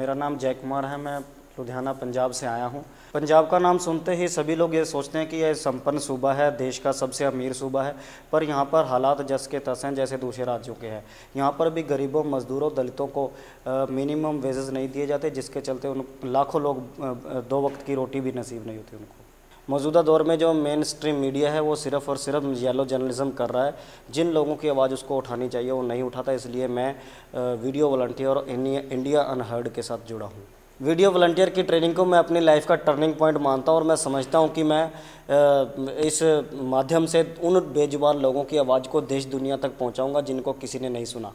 मेरा नाम जय कुमार है मैं लुधियाना पंजाब से आया हूँ पंजाब का नाम सुनते ही सभी लोग ये सोचते हैं कि यह संपन्न सूबा है देश का सबसे अमीर सूबा है पर यहाँ पर हालात जस के तस हैं जैसे दूसरे राज्यों के हैं यहाँ पर भी गरीबों मजदूरों दलितों को मिनिमम वेजेस नहीं दिए जाते जिसके चलते उन लाखों लोग दो वक्त की रोटी भी नसीब नहीं होती उनको मौजूदा दौर में जो मेन स्ट्रीम मीडिया है वो सिर्फ और सिर्फ येलो जर्नलिज्म कर रहा है जिन लोगों की आवाज़ उसको उठानी चाहिए वो नहीं उठाता इसलिए मैं वीडियो वॉल्टियर और इंडिया अनहर्ड के साथ जुड़ा हूँ वीडियो वॉल्टियर की ट्रेनिंग को मैं अपनी लाइफ का टर्निंग पॉइंट मानता हूँ और मैं समझता हूँ कि मैं इस माध्यम से उन बेजुबान लोगों की आवाज़ को देश दुनिया तक पहुँचाऊँगा जिनको किसी ने नहीं सुना